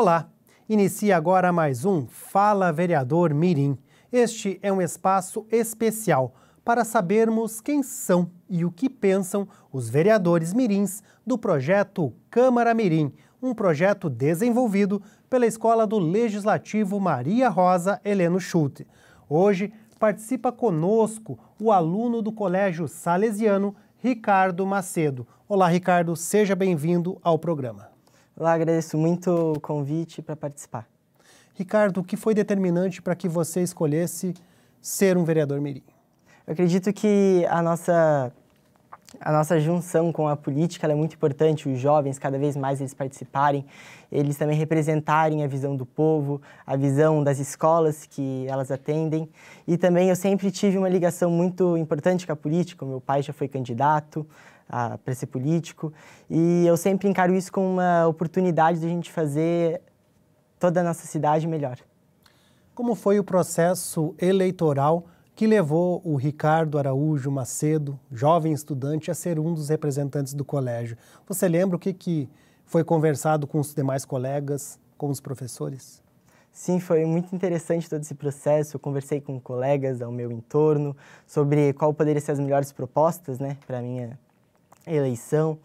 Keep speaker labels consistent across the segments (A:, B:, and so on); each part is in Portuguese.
A: Olá! Inicia agora mais um Fala Vereador Mirim. Este é um espaço especial para sabermos quem são e o que pensam os vereadores mirins do projeto Câmara Mirim, um projeto desenvolvido pela Escola do Legislativo Maria Rosa Heleno Schulte. Hoje participa conosco o aluno do Colégio Salesiano, Ricardo Macedo. Olá, Ricardo, seja bem-vindo ao programa. Eu agradeço muito o convite para participar. Ricardo, o que foi
B: determinante para que você escolhesse ser um vereador mirim? Eu acredito que a nossa a nossa junção com a política é muito importante, os jovens cada vez mais eles participarem, eles também representarem a visão do povo, a visão das escolas que elas atendem. E também eu sempre tive uma ligação muito importante com a política, o meu pai já foi candidato, a, para ser político. E eu sempre encaro isso como uma oportunidade de a gente fazer toda a nossa cidade melhor.
A: Como foi o processo eleitoral que levou o Ricardo Araújo Macedo, jovem estudante, a ser um dos representantes do colégio? Você lembra o que, que
B: foi conversado com os demais colegas, com os professores? Sim, foi muito interessante todo esse processo. Eu conversei com colegas ao meu entorno sobre qual poderia ser as melhores propostas, né, para minha eleição.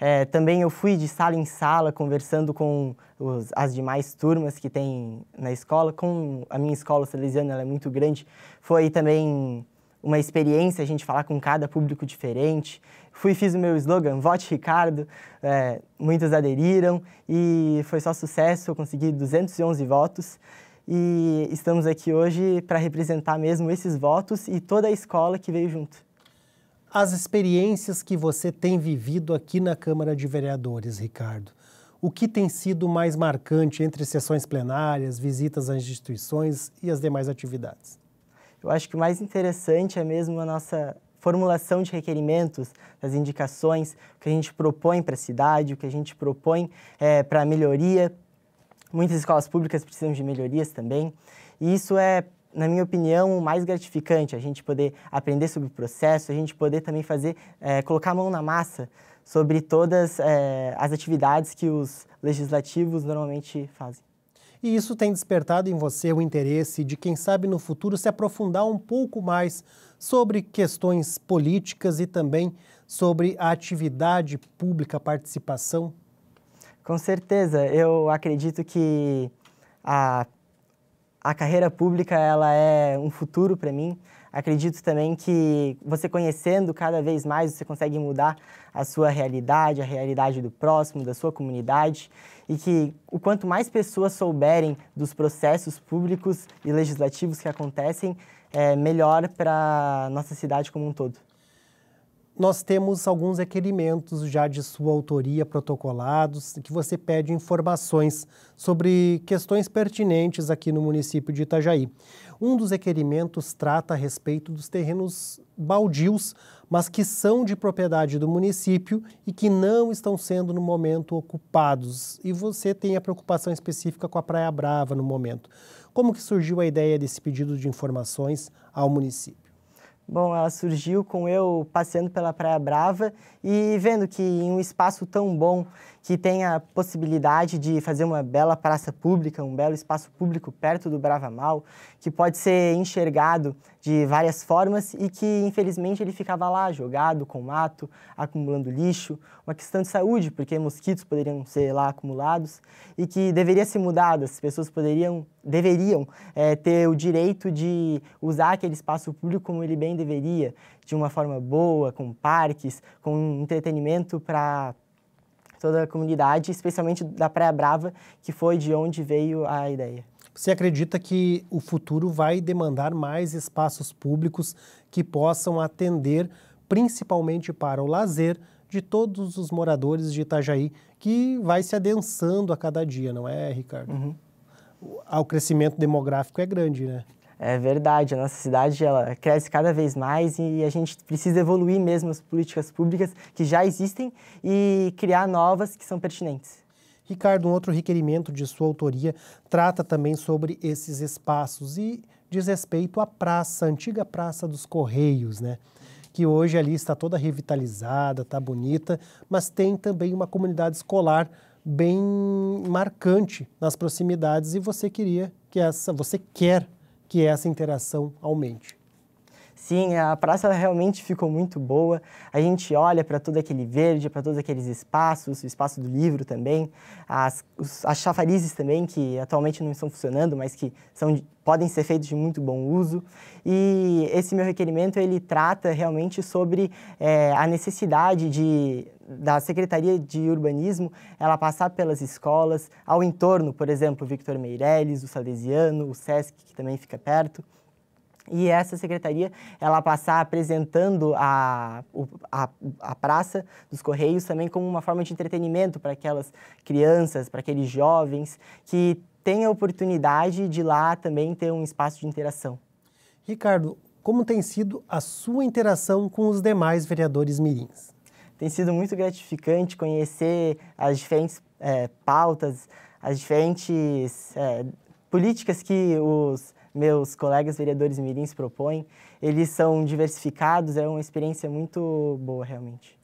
B: É, também eu fui de sala em sala conversando com os, as demais turmas que tem na escola. Com a minha escola salesiana, ela é muito grande. Foi também uma experiência a gente falar com cada público diferente. Fui fiz o meu slogan, Vote Ricardo, é, muitos aderiram e foi só sucesso, eu consegui 211 votos. E estamos aqui hoje para representar mesmo esses votos e toda a escola que veio junto
A: as experiências que você tem vivido aqui na Câmara de Vereadores, Ricardo. O que tem sido mais marcante entre sessões plenárias, visitas às instituições
B: e as demais atividades? Eu acho que o mais interessante é mesmo a nossa formulação de requerimentos, as indicações que a gente propõe para a cidade, o que a gente propõe é, para a melhoria. Muitas escolas públicas precisam de melhorias também. E isso é na minha opinião, o mais gratificante, a gente poder aprender sobre o processo, a gente poder também fazer, é, colocar a mão na massa sobre todas é, as atividades que os legislativos normalmente fazem. E isso tem despertado em você o
A: interesse de, quem sabe, no futuro se aprofundar um pouco mais sobre questões políticas e também sobre a atividade pública, a participação?
B: Com certeza. Eu acredito que a a carreira pública ela é um futuro para mim. Acredito também que você conhecendo cada vez mais, você consegue mudar a sua realidade, a realidade do próximo, da sua comunidade, e que o quanto mais pessoas souberem dos processos públicos e legislativos que acontecem, é melhor para nossa cidade como um todo nós temos alguns requerimentos já de sua autoria protocolados,
A: que você pede informações sobre questões pertinentes aqui no município de Itajaí. Um dos requerimentos trata a respeito dos terrenos baldios, mas que são de propriedade do município e que não estão sendo no momento ocupados. E você tem a preocupação específica com a Praia Brava no momento. Como que surgiu
B: a ideia desse pedido de informações ao município? Bom, ela surgiu com eu passeando pela Praia Brava e vendo que em um espaço tão bom que tem a possibilidade de fazer uma bela praça pública, um belo espaço público perto do Brava Mal, que pode ser enxergado de várias formas e que, infelizmente, ele ficava lá jogado com mato, acumulando lixo, uma questão de saúde, porque mosquitos poderiam ser lá acumulados e que deveria ser mudado, as pessoas poderiam, deveriam é, ter o direito de usar aquele espaço público como ele bem deveria, de uma forma boa, com parques, com entretenimento para toda a comunidade, especialmente da Praia Brava, que foi de onde veio a ideia.
A: Você acredita que o futuro vai demandar mais espaços públicos que possam atender principalmente para o lazer de todos os moradores de Itajaí, que
B: vai se adensando a cada dia, não é, Ricardo? Uhum. O, ah, o crescimento demográfico é grande, né? É verdade, a nossa cidade ela cresce cada vez mais e a gente precisa evoluir mesmo as políticas públicas que já existem e criar novas que são pertinentes.
A: Ricardo, um outro requerimento de sua autoria trata também sobre esses espaços e diz respeito à praça, à antiga Praça dos Correios, né? Que hoje ali está toda revitalizada, está bonita, mas tem também uma comunidade escolar bem marcante nas proximidades e você queria que essa, você quer
B: que essa interação aumente. Sim, a praça realmente ficou muito boa. A gente olha para todo aquele verde, para todos aqueles espaços, o espaço do livro também, as, os, as chafarizes também, que atualmente não estão funcionando, mas que são, podem ser feitos de muito bom uso. E esse meu requerimento, ele trata realmente sobre é, a necessidade de da Secretaria de Urbanismo, ela passar pelas escolas, ao entorno, por exemplo, Victor Meirelles, o Salesiano, o SESC, que também fica perto, e essa secretaria ela passar apresentando a, a, a, Praça dos Correios também como uma forma de entretenimento para aquelas crianças, para aqueles jovens que têm a oportunidade de lá também ter um espaço de interação. Ricardo, como tem sido a sua interação com os demais vereadores mirins? Tem sido muito gratificante conhecer as diferentes é, pautas, as diferentes é, políticas que os meus colegas vereadores mirins propõem. Eles são diversificados, é uma experiência muito boa, realmente.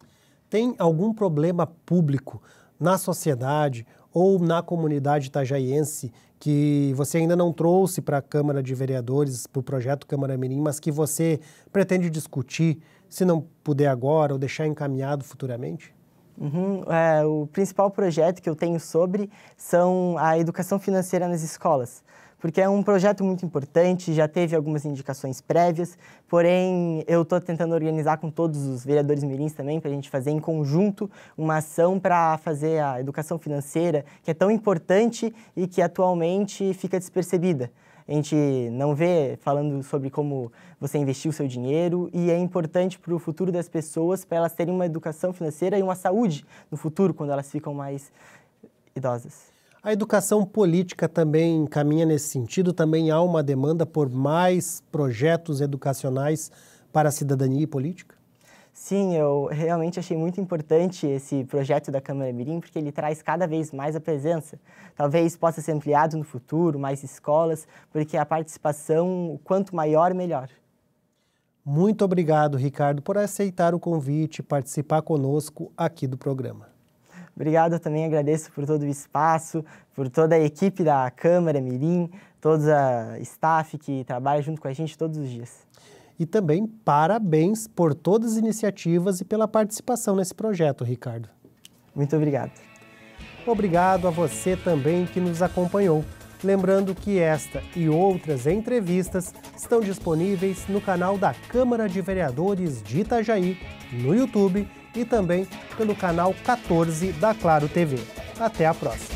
A: Tem algum problema público na sociedade ou na comunidade itajaiense que você ainda não trouxe para a Câmara de Vereadores, para o projeto Câmara Mirim, mas que você pretende discutir, se não
B: puder agora, ou deixar encaminhado futuramente? Uhum. É, o principal projeto que eu tenho sobre são a educação financeira nas escolas porque é um projeto muito importante, já teve algumas indicações prévias, porém eu estou tentando organizar com todos os vereadores mirins também para a gente fazer em conjunto uma ação para fazer a educação financeira, que é tão importante e que atualmente fica despercebida. A gente não vê falando sobre como você investiu o seu dinheiro e é importante para o futuro das pessoas, para elas terem uma educação financeira e uma saúde no futuro, quando elas ficam mais idosas. A educação política também caminha nesse sentido, também há uma
A: demanda por mais projetos educacionais para a cidadania e política?
B: Sim, eu realmente achei muito importante esse projeto da Câmara Mirim, porque ele traz cada vez mais a presença. Talvez possa ser ampliado no futuro, mais escolas, porque a participação, quanto maior, melhor.
A: Muito obrigado, Ricardo, por aceitar
B: o convite e participar conosco aqui do programa. Obrigado também, agradeço por todo o espaço, por toda a equipe da Câmara Mirim, toda a staff que trabalha junto com a gente todos os dias. E também parabéns por todas as
A: iniciativas e pela participação nesse projeto, Ricardo. Muito obrigado. Obrigado a você também que nos acompanhou. Lembrando que esta e outras entrevistas estão disponíveis no canal da Câmara de Vereadores de Itajaí, no YouTube e também pelo canal 14 da Claro TV. Até a próxima!